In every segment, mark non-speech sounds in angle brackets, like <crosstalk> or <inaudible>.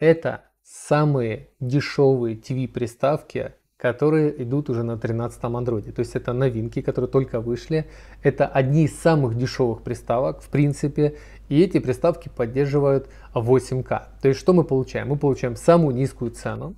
Это самые дешевые TV-приставки, которые идут уже на 13 андроиде. То есть это новинки, которые только вышли. Это одни из самых дешевых приставок, в принципе. И эти приставки поддерживают 8К. То есть что мы получаем? Мы получаем самую низкую цену.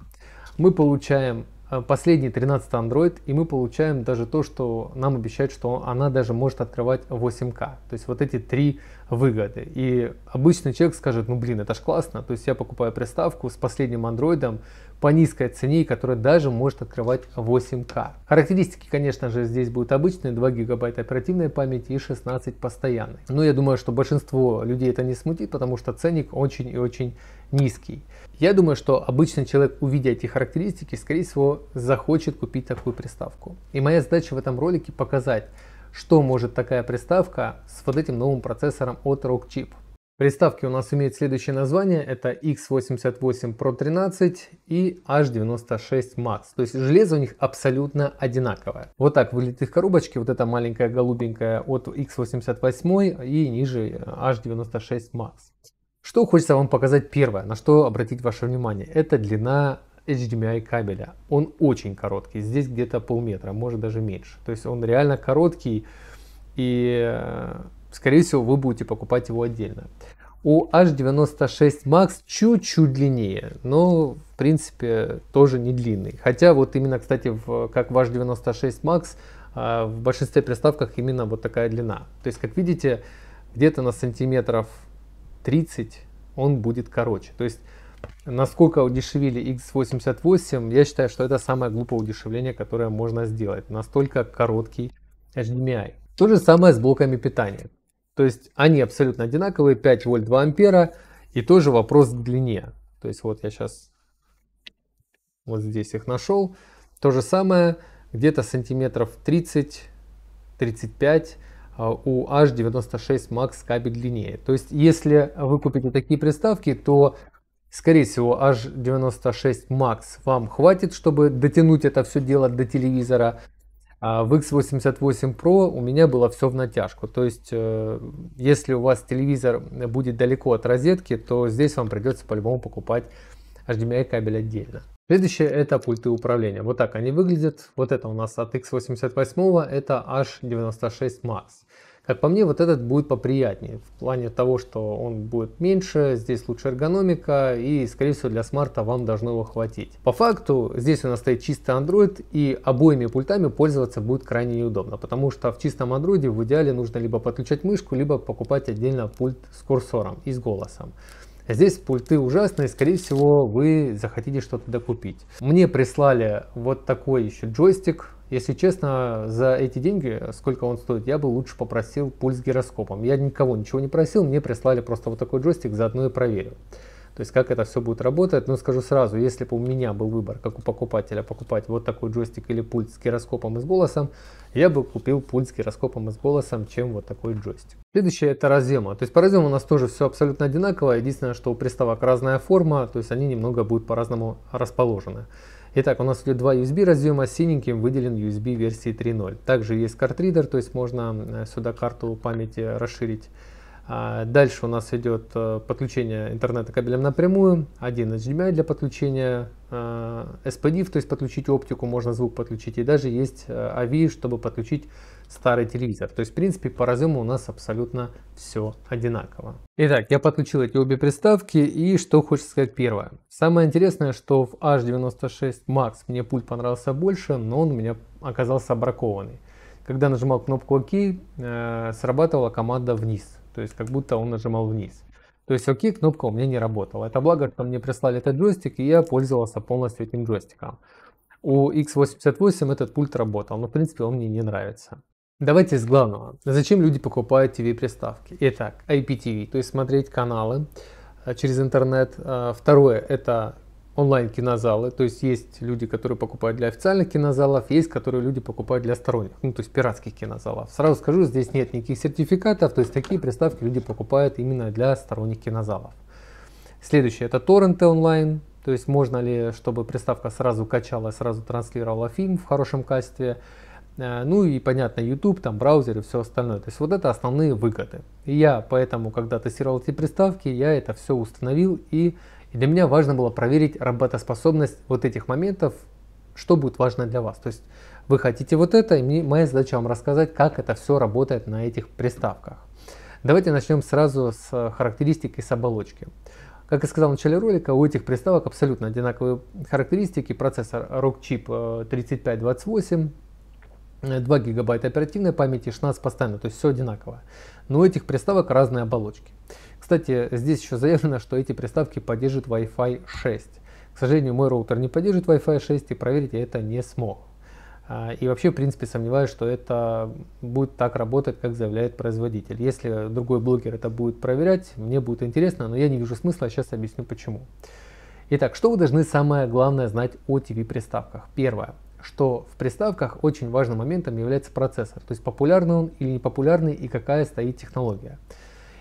Мы получаем Э, последний 13 Android, и мы получаем даже то, что нам обещают, что она даже может открывать 8К. То есть вот эти три выгоды. И обычный человек скажет, ну блин, это ж классно, то есть я покупаю приставку с последним андроидом, по низкой цене, которая даже может открывать 8К. Характеристики, конечно же, здесь будут обычные, 2 гигабайта оперативной памяти и 16 постоянной. Но я думаю, что большинство людей это не смутит, потому что ценник очень и очень низкий. Я думаю, что обычный человек, увидя эти характеристики, скорее всего, захочет купить такую приставку. И моя задача в этом ролике показать, что может такая приставка с вот этим новым процессором от Rockchip. Приставки у нас имеют следующее название. Это X88 Pro 13 и H96 Max. То есть железо у них абсолютно одинаковое. Вот так выглядит их коробочки. Вот эта маленькая голубенькая от X88 и ниже H96 Max. Что хочется вам показать первое, на что обратить ваше внимание, это длина HDMI эм кабеля. Он очень короткий, здесь где-то полметра, может даже меньше. То есть он реально короткий и э, скорее всего вы будете покупать его отдельно. У H96 Max чуть-чуть длиннее, но в принципе тоже не длинный. Хотя вот именно, кстати, в, как в H96 Max а, в большинстве приставках именно вот такая длина. То есть, как видите, где-то на сантиметров 30 он будет короче. То есть, насколько удешевили X88, я считаю, что это самое глупое удешевление, которое можно сделать. Настолько короткий HDMI. То же самое с блоками питания. То есть они абсолютно одинаковые, 5 вольт 2 ампера, и тоже вопрос к длине. То есть вот я сейчас вот здесь их нашел. То же самое, где-то сантиметров 30-35 а, у H96 Max кабель длиннее. То есть если вы купите такие приставки, то скорее всего H96 Max вам хватит, чтобы дотянуть это все дело до телевизора. А в X88 Pro у меня было все в натяжку. То есть, э, если у вас телевизор будет далеко от розетки, то здесь вам придется по-любому покупать HDMI кабель отдельно. Следующее это пульты управления. Вот так они выглядят. Вот это у нас от X88, это H96 Max. Как по мне, вот этот будет поприятнее, в плане того, что он будет меньше, здесь лучше эргономика и, скорее всего, для смарта вам должно его хватить. По факту, здесь у нас стоит чистый Android и обоими пультами пользоваться будет крайне неудобно, потому что в чистом Android в идеале нужно либо подключать мышку, либо покупать отдельно пульт с курсором и с голосом. Здесь пульты ужасные, скорее всего вы захотите что-то докупить. Мне прислали вот такой еще джойстик если честно, за эти деньги, сколько он стоит, я бы лучше попросил пульс с гироскопом. Я никого ничего не просил, мне прислали просто вот такой джойстик, заодно и проверил. То есть как это все будет работать, но ну, скажу сразу, если бы у меня был выбор, как у покупателя, покупать вот такой джойстик или пульт с гироскопом и с голосом, я бы купил пульт с гироскопом и с голосом, чем вот такой джойстик. Следующее это разъема. То есть по разъему у нас тоже все абсолютно одинаково, единственное, что у приставок разная форма, то есть они немного будут по-разному расположены. Итак, у нас идет два USB разъема, синеньким выделен USB версии 3.0. Также есть картридер, то есть можно э, сюда карту памяти расширить а, дальше у нас идет э, подключение интернета кабелем напрямую, один HDMI для подключения а, SPDIF, то есть подключить оптику, можно звук подключить, и даже есть э, AV, чтобы подключить старый телевизор. То есть, в принципе, по разъему у нас абсолютно все одинаково. Итак, я подключил эти обе приставки, и что хочется сказать первое. Самое интересное, что в H96 Max мне пульт понравился больше, но он у меня оказался бракованный. Когда нажимал кнопку ОК, э, срабатывала команда вниз то есть как будто он нажимал вниз. То есть ОК кнопка у меня не работала. Это благо, что мне прислали этот джойстик, и я пользовался полностью этим джойстиком. У X88 этот пульт работал, но в принципе он мне не нравится. Давайте с главного. Зачем люди покупают TV-приставки? Итак, IPTV, то есть смотреть каналы э, через интернет. Э, второе, это онлайн-кинозалы, то есть есть люди, которые покупают для официальных кинозалов, есть, которые люди покупают для сторонних, ну, то есть пиратских кинозалов. Сразу скажу, здесь нет никаких сертификатов, то есть такие приставки люди покупают именно для сторонних кинозалов. Следующее, это торренты онлайн, то есть можно ли, чтобы приставка сразу качала, сразу транслировала фильм в хорошем качестве, э, ну и, понятно, YouTube, там браузер и все остальное. То есть вот это основные выгоды. И я поэтому, когда тестировал эти приставки, я это все установил и и для меня важно было проверить работоспособность вот этих моментов, что будет важно для вас. То есть вы хотите вот это, и мне, моя задача вам рассказать, как это все работает на этих приставках. Давайте начнем сразу с э, характеристики с оболочки. Как я сказал в начале ролика, у этих приставок абсолютно одинаковые характеристики. Процессор Rockchip 3528, э, 2 э, гигабайта оперативной памяти, 16 постоянно, то есть все одинаково. Но у этих приставок разные оболочки. Кстати, здесь еще заявлено, что эти приставки поддерживают Wi-Fi 6. К сожалению, мой роутер не поддерживает Wi-Fi 6, и проверить я это не смог. А, и вообще, в принципе, сомневаюсь, что это будет так работать, как заявляет производитель. Если другой блогер это будет проверять, мне будет интересно, но я не вижу смысла, сейчас а объясню почему. Итак, что вы должны самое главное знать о TV-приставках? Первое что в приставках очень важным моментом является процессор, то есть популярный он или непопулярный и какая стоит технология.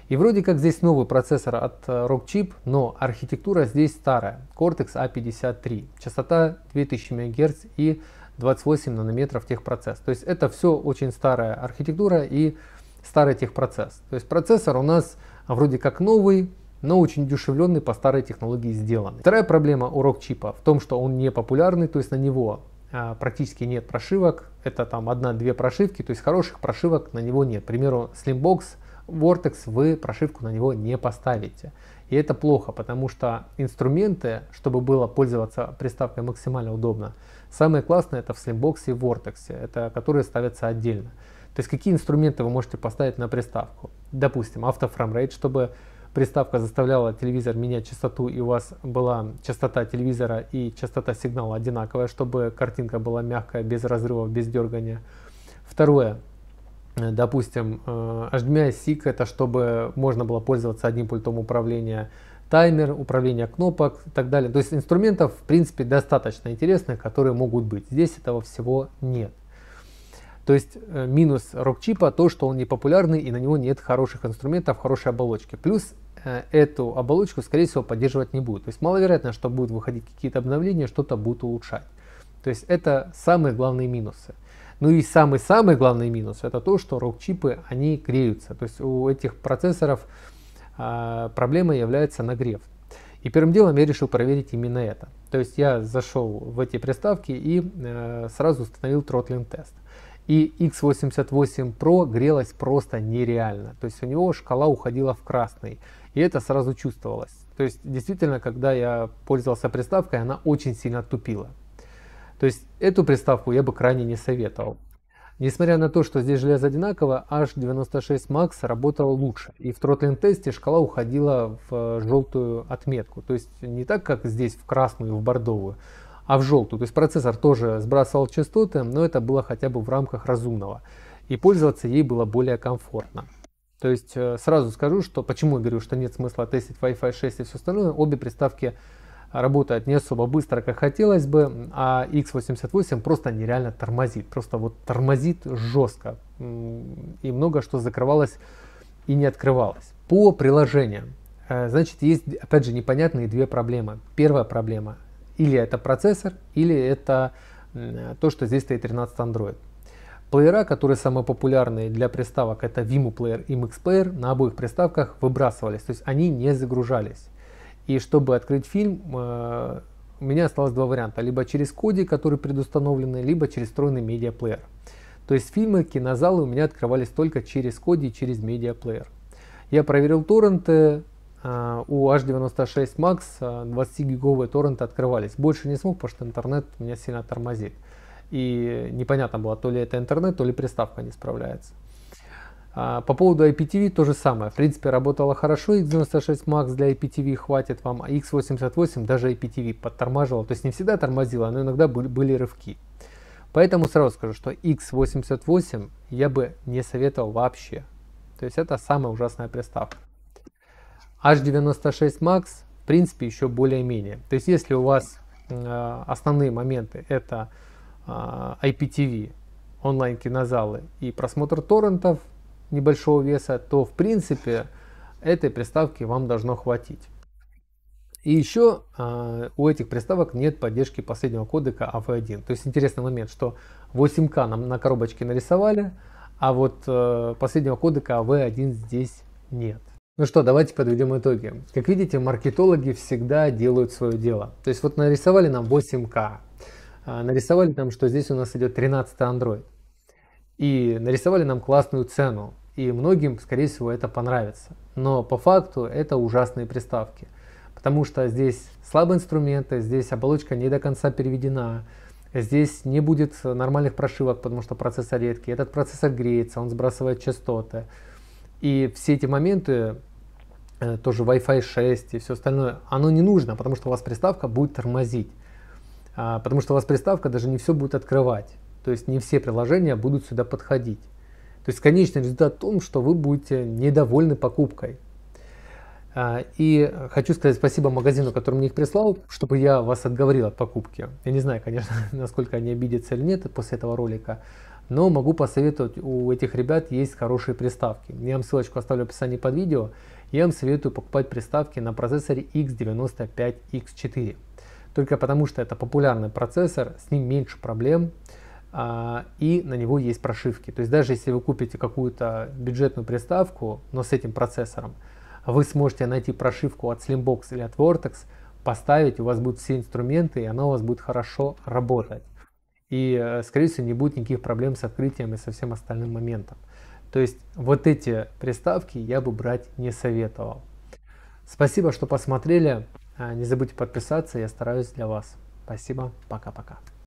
И вроде как здесь новый процессор от э, RockChip, но архитектура здесь старая, Cortex A53, частота 2000 МГц и 28 нанометров техпроцесс. То есть это все очень старая архитектура и старый техпроцесс. То есть процессор у нас вроде как новый, но очень дешевленный по старой технологии сделан. Вторая проблема у RockChip в том, что он не популярный, то есть на него а, практически нет прошивок, это там одна-две прошивки, то есть хороших прошивок на него нет. К примеру, Slimbox Vortex вы прошивку на него не поставите. И это плохо, потому что инструменты, чтобы было пользоваться приставкой максимально удобно, самое классное это в Slimbox и Vortex, это которые ставятся отдельно. То есть какие инструменты вы можете поставить на приставку? Допустим, автофрамрейт, чтобы приставка заставляла телевизор менять частоту и у вас была частота телевизора и частота сигнала одинаковая, чтобы картинка была мягкая, без разрывов, без дергания. Второе, Э, допустим, э, HDMI SIG это чтобы можно было пользоваться одним пультом управления таймер, управление кнопок и так далее. То есть инструментов, в принципе, достаточно интересных, которые могут быть. Здесь этого всего нет. То есть э, минус рокчипа то, что он не популярный и на него нет хороших инструментов, хорошей оболочки. Плюс эту оболочку, скорее всего, поддерживать не будут. То есть маловероятно, что будут выходить какие-то обновления, что-то будут улучшать. То есть это самые главные минусы. Ну и самый-самый главный минус это то, что рок-чипы, они греются. То есть у этих процессоров э, проблема является нагрев. И первым делом я решил проверить именно это. То есть я зашел в эти приставки и э, сразу установил тротлинг тест. И X88 Pro грелась просто нереально. То есть у него шкала уходила в красный. И это сразу чувствовалось. То есть действительно, когда я пользовался приставкой, она очень сильно тупила. То есть эту приставку я бы крайне не советовал. Несмотря на то, что здесь железо одинаково, H96 Max работал лучше. И в тротлинг-тесте шкала уходила в э, желтую отметку. То есть не так, как здесь в красную, в бордовую, а в желтую. То есть процессор тоже сбрасывал частоты, но это было хотя бы в рамках разумного. И пользоваться ей было более комфортно. То есть э, сразу скажу, что почему я говорю, что нет смысла тестить Wi-Fi 6 и все остальное. Обе приставки работает не особо быстро, как хотелось бы, а X88 просто нереально тормозит, просто вот тормозит жестко, и много что закрывалось и не открывалось. По приложениям, э, значит, есть, опять же, непонятные две проблемы. Первая проблема, или это процессор, или это то, что здесь стоит 13 Android. Плеера, которые самые популярные для приставок, это Vimu Player и MX Player, на обоих приставках выбрасывались, то есть они не загружались. И чтобы открыть фильм, э, у меня осталось два варианта. Либо через коди, которые предустановлены, либо через встроенный медиаплеер. То есть фильмы, кинозалы у меня открывались только через коди и через медиаплеер. Я проверил торренты, э, у H96 Max 20-гиговые э, торренты открывались. Больше не смог, потому что интернет меня сильно тормозит. И непонятно было, то ли это интернет, то ли приставка не справляется. А, по поводу IPTV то же самое. В принципе, работало хорошо. X96 Max для IPTV хватит вам. А X88 даже IPTV подтормаживало. То есть не всегда тормозило, но иногда были, были рывки. Поэтому сразу скажу, что X88 я бы не советовал вообще. То есть это самая ужасная приставка. H96 Max в принципе еще более-менее. То есть если у вас э, основные моменты это э, а, IPTV, онлайн кинозалы и просмотр торрентов, небольшого веса, то в принципе этой приставки вам должно хватить. И еще э, а, у этих приставок нет поддержки последнего кодека AV1. А то есть интересный момент, что 8К нам на коробочке нарисовали, а вот э, последнего кодека AV1 а здесь нет. Ну что, давайте подведем итоги. Как видите, маркетологи всегда делают свое дело. То есть вот нарисовали нам 8К, нарисовали нам, что здесь у нас идет 13 Android и нарисовали нам классную цену. И многим, скорее всего, это понравится. Но по факту это ужасные приставки. Потому что здесь слабые инструменты, здесь оболочка не до конца переведена, здесь не будет нормальных прошивок, потому что процессор редкий. Этот процессор греется, он сбрасывает частоты. И все эти моменты, э, тоже Wi-Fi 6 и все остальное, оно не нужно, потому что у вас приставка будет тормозить. А, потому что у вас приставка даже не все будет открывать. То есть не все приложения будут сюда подходить. То есть конечный результат в том, что вы будете недовольны покупкой. А, и хочу сказать спасибо магазину, который мне их прислал, чтобы я вас отговорил от покупки. Я не знаю, конечно, <laughs> насколько они обидятся или нет после этого ролика, но могу посоветовать, у этих ребят есть хорошие приставки. Я вам ссылочку оставлю в описании под видео. Я вам советую покупать приставки на процессоре X95X4. Только потому, что это популярный процессор, с ним меньше проблем. А, и на него есть прошивки. То есть даже если вы купите какую-то бюджетную приставку, но с этим процессором, вы сможете найти прошивку от Slimbox или от Vortex, поставить, у вас будут все инструменты, и она у вас будет хорошо работать. И, э, скорее всего, не будет никаких проблем с открытием и со всем остальным моментом. То есть вот эти приставки я бы брать не советовал. Спасибо, что посмотрели. А, не забудьте подписаться, я стараюсь для вас. Спасибо, пока-пока.